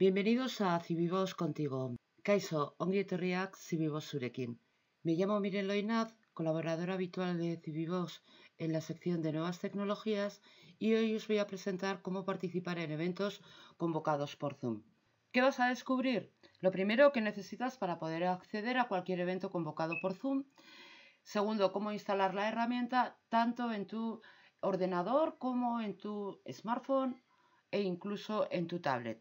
Bienvenidos a CIVIVOX contigo. Caiso, ongi etorriak Surekin. Me llamo Miren Inad, colaboradora habitual de CIVIVOX en la sección de nuevas tecnologías y hoy os voy a presentar cómo participar en eventos convocados por Zoom. ¿Qué vas a descubrir? Lo primero que necesitas para poder acceder a cualquier evento convocado por Zoom. Segundo, cómo instalar la herramienta tanto en tu ordenador como en tu smartphone e incluso en tu tablet.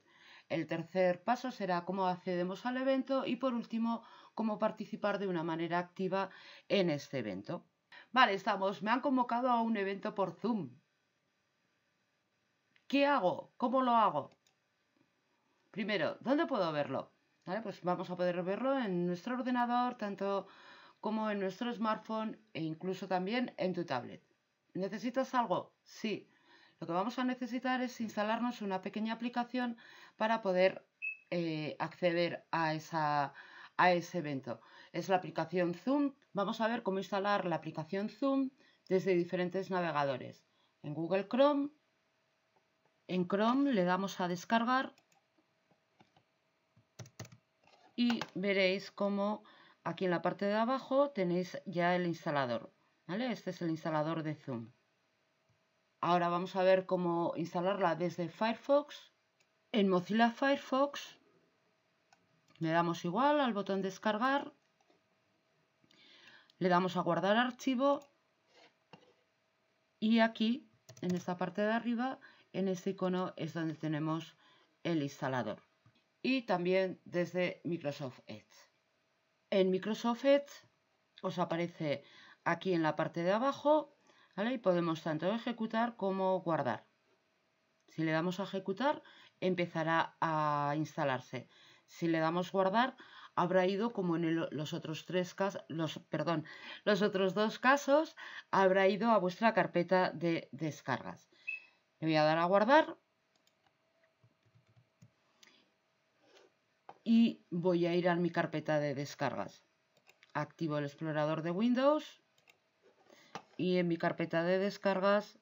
El tercer paso será cómo accedemos al evento y por último, cómo participar de una manera activa en este evento. Vale, estamos, me han convocado a un evento por Zoom. ¿Qué hago? ¿Cómo lo hago? Primero, ¿dónde puedo verlo? Pues vamos a poder verlo en nuestro ordenador, tanto como en nuestro smartphone e incluso también en tu tablet. ¿Necesitas algo? Sí. Lo que vamos a necesitar es instalarnos una pequeña aplicación para poder eh, acceder a, ese evento. Es la aplicación Zoom. Vamos a ver cómo instalar la aplicación Zoom desde diferentes navegadores. En Google Chrome, en Chrome le damos a descargar y veréis cómo aquí en la parte de abajo tenéis ya el instalador. Este es el instalador de Zoom. Ahora vamos a ver cómo instalarla desde Firefox. En Mozilla Firefox le damos igual al botón descargar, le damos a guardar archivo y aquí, en esta parte de arriba, en este icono es donde tenemos el instalador. Y también desde Microsoft Edge. En Microsoft Edge os aparece aquí en la parte de abajo y podemos tanto ejecutar como guardar. Si le damos a ejecutar, empezará a instalarse. Si le damos guardar, habrá ido como en los otros tres casos, perdón, los otros dos casos, habrá ido a vuestra carpeta de descargas. Le voy a dar a guardar y voy a ir a mi carpeta de descargas. Activo el explorador de Windows y en mi carpeta de descargas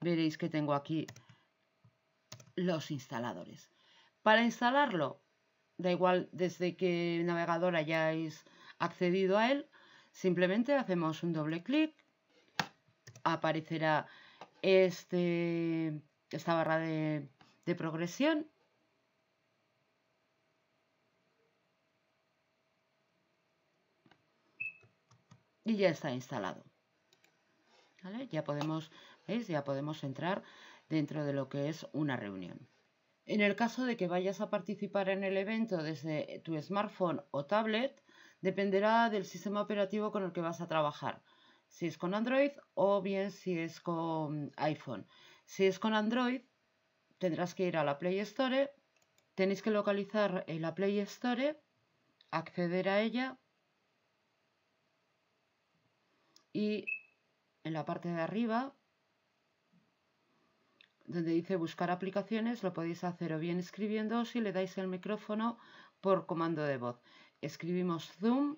veréis que tengo aquí los instaladores. Para instalarlo, da igual desde qué navegador hayáis accedido a él, simplemente hacemos un doble clic, aparecerá este, esta barra de, de progresión y ya está instalado. Ya podemos, ¿veis? Ya podemos entrar dentro de lo que es una reunión. En el caso de que vayas a participar en el evento desde tu smartphone o tablet, dependerá del sistema operativo con el que vas a trabajar. Si es con Android o bien si es con iPhone. Si es con Android, tendrás que ir a la Play Store. Tenéis que localizar la Play Store, acceder a ella y en la parte de arriba donde dice buscar aplicaciones lo podéis hacer o bien escribiendo o si le dais el micrófono por comando de voz. Escribimos Zoom.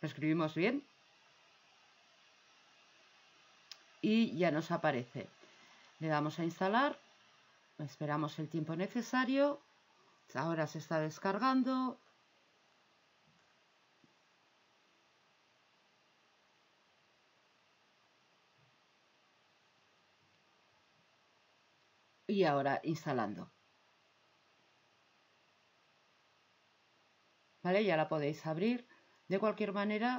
Lo escribimos bien. Y ya nos aparece. Le damos a instalar. Esperamos el tiempo necesario. Ahora se está descargando. y ahora instalando. ¿Vale? Ya la podéis abrir. De cualquier manera,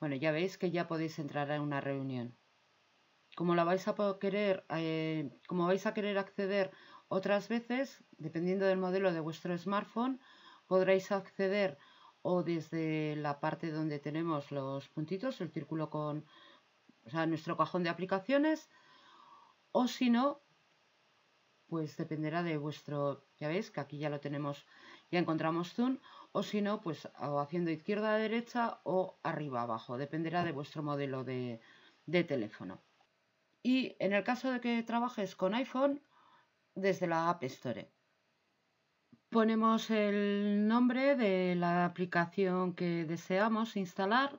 bueno, ya veis que ya podéis entrar a una reunión. Como la vais a querer, eh, como vais a querer acceder otras veces, dependiendo del modelo de vuestro smartphone, podréis acceder o desde la parte donde tenemos los puntitos, el círculo con, nuestro cajón de aplicaciones, o si no, pues dependerá de vuestro, ya veis que aquí ya lo tenemos, ya encontramos zoom, o si no, pues haciendo izquierda a derecha o arriba abajo, dependerá de vuestro modelo de teléfono. Y en el caso de que trabajes con iPhone, desde la App Store. Ponemos el nombre de la aplicación que deseamos instalar,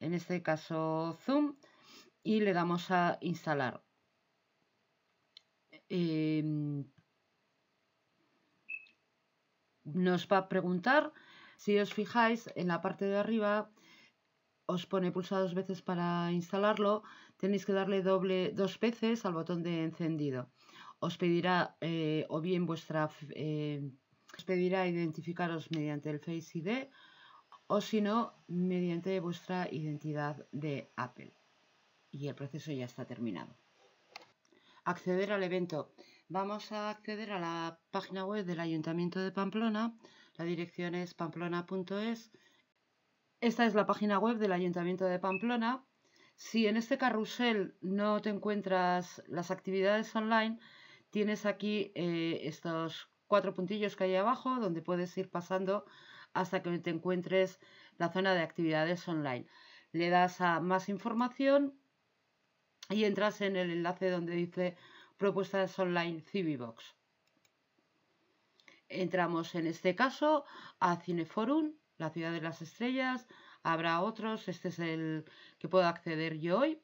en este caso Zoom, y le damos a instalar. Em, nos va a preguntar, si os fijáis, en la parte de arriba os pone pulsa dos veces para instalarlo, tenéis que darle doble dos veces al botón de encendido. Os pedirá eh, o bien vuestra eh, os pedirá identificaros mediante el Face ID o si no mediante vuestra identidad de Apple. Y el proceso ya está terminado. Acceder al evento. Vamos a acceder a la página web del Ayuntamiento de Pamplona. La dirección es pamplona.es. Esta es la página web del Ayuntamiento de Pamplona. Si en este carrusel no te encuentras las actividades online, tienes aquí eh, estos cuatro puntillos que hay abajo donde puedes ir pasando hasta que te encuentres la zona de actividades online. Le das a más información y entras en el enlace donde dice propuestas online Civibox. Entramos en este caso a Cineforum, la ciudad de las estrellas, habrá otros, este es el que puedo acceder yo hoy.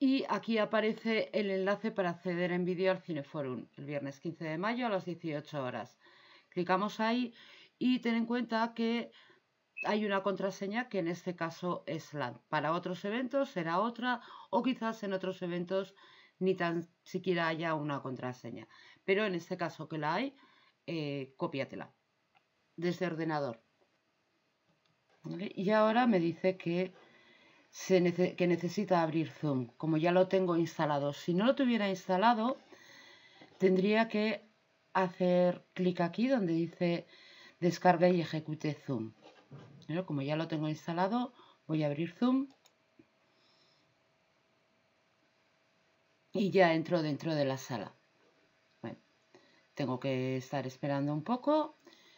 Y aquí aparece el enlace para acceder en vídeo al Cineforum, el viernes 15 de mayo a las 18 horas. Clicamos ahí y ten en cuenta que hay una contraseña que en este caso es la Para otros eventos será otra o quizás en otros eventos ni tan siquiera haya una contraseña. Pero en este caso que la hay, eh, cópiatela desde ordenador. Y ahora me dice que, se que necesita abrir Zoom, como ya lo tengo instalado. Si no lo tuviera instalado, tendría que hacer clic aquí donde dice descarga y ejecute Zoom como ya lo tengo instalado, voy a abrir Zoom. Y ya entro dentro de la sala. tengo que estar esperando un poco.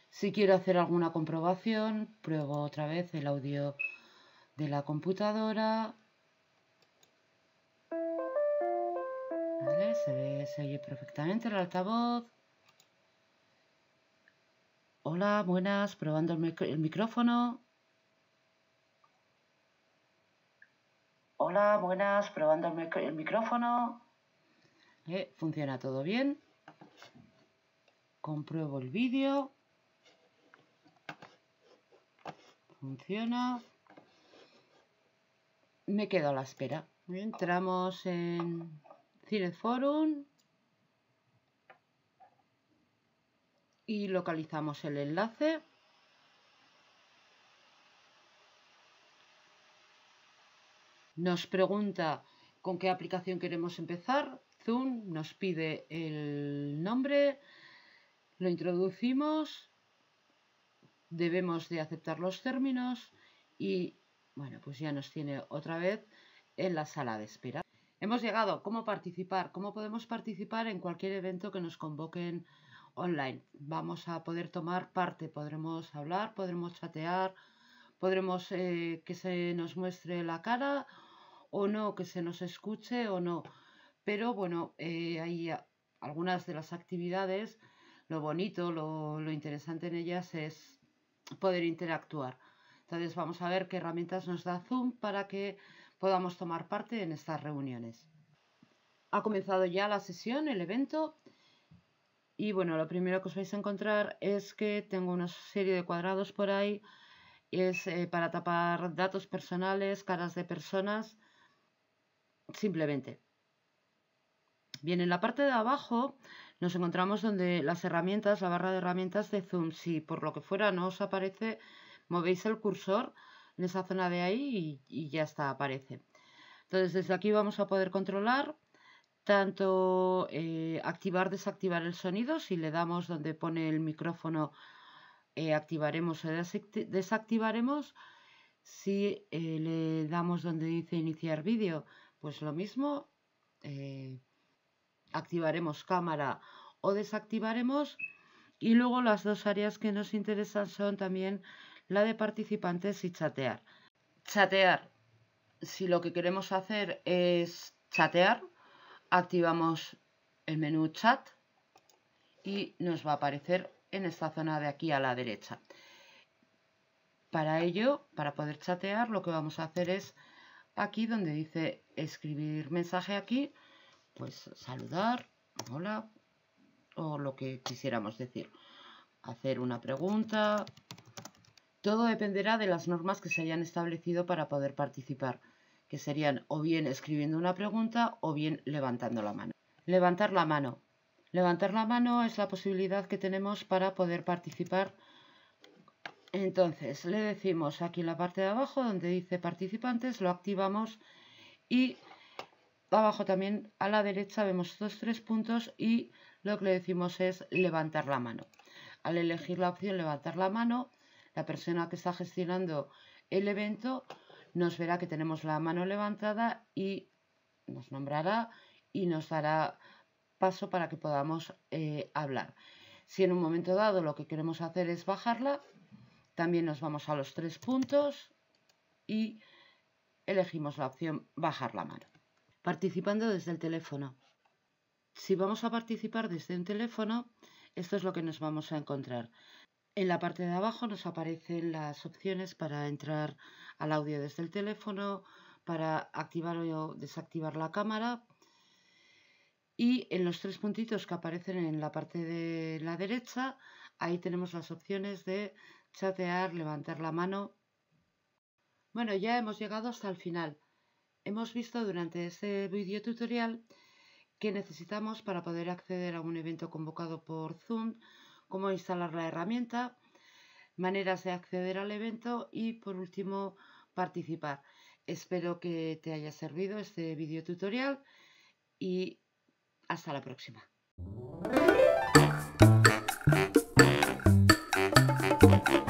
Si quiero hacer alguna comprobación, pruebo otra vez el audio de la computadora. se, ve, se oye perfectamente el altavoz. Hola, buenas, probando el, micrófono. Hola, buenas, probando el, micrófono. Eh, funciona todo bien. Compruebo el vídeo. Funciona. Me quedo a la espera. Entramos en Cineforum. y localizamos el enlace. Nos pregunta con qué aplicación queremos empezar. Zoom nos pide el nombre, lo introducimos, debemos de aceptar los términos y bueno, pues ya nos tiene otra vez en la sala de espera. Hemos llegado, ¿cómo participar? ¿Cómo podemos participar en cualquier evento que nos convoquen online. Vamos a poder tomar parte, podremos hablar, podremos chatear, podremos eh, que se nos muestre la cara o no, que se nos escuche o no. Pero bueno, eh, hay algunas de las actividades, lo bonito, lo, lo interesante en ellas es poder interactuar. Entonces vamos a ver qué herramientas nos da Zoom para que podamos tomar parte en estas reuniones. Ha comenzado ya la sesión, el evento. Y bueno, lo primero que os vais a encontrar es que tengo una serie de cuadrados por ahí. Es eh, para tapar datos personales, caras de personas, simplemente. Bien, en la parte de abajo nos encontramos donde las herramientas, la barra de herramientas de Zoom. Si por lo que fuera no os aparece, movéis el cursor en esa zona de ahí y ya está, aparece. Entonces desde aquí vamos a poder controlar tanto eh, activar, desactivar el sonido, si le damos donde pone el micrófono, eh, activaremos o desactivaremos. Si eh, le damos donde dice iniciar vídeo, pues lo mismo, activaremos cámara o desactivaremos. Y luego las dos áreas que nos interesan son también la de participantes y chatear. Chatear, si lo que queremos hacer es chatear, activamos el menú chat y nos va a aparecer en esta zona de aquí a la derecha. Para ello, para poder chatear, lo que vamos a hacer es aquí donde dice escribir mensaje aquí, pues saludar, hola, o lo que quisiéramos decir. Hacer una pregunta. Todo dependerá de las normas que se hayan establecido para poder participar que serían o bien escribiendo una pregunta o bien levantando la mano. Levantar la mano. Levantar la mano es la posibilidad que tenemos para poder participar. Entonces, le decimos aquí en la parte de abajo donde dice participantes, lo activamos y abajo también a la derecha vemos estos tres puntos y lo que le decimos es levantar la mano. Al elegir la opción levantar la mano, la persona que está gestionando el evento nos verá que tenemos la mano levantada y nos nombrará y nos dará paso para que podamos eh, hablar. Si en un momento dado lo que queremos hacer es bajarla, también nos vamos a los tres puntos y elegimos la opción bajar la mano. Participando desde el teléfono. Si vamos a participar desde un teléfono, esto es lo que nos vamos a encontrar. En la parte de abajo nos aparecen las opciones para entrar al audio desde el teléfono, para activar o desactivar la cámara. Y en los tres puntitos que aparecen en la parte de la derecha, ahí tenemos las opciones de chatear, levantar la mano. Bueno, ya hemos llegado hasta el final. Hemos visto durante este video tutorial que necesitamos para poder acceder a un evento convocado por Zoom, cómo instalar la herramienta, maneras de acceder al evento y por último participar. Espero que te haya servido este video tutorial y hasta la próxima.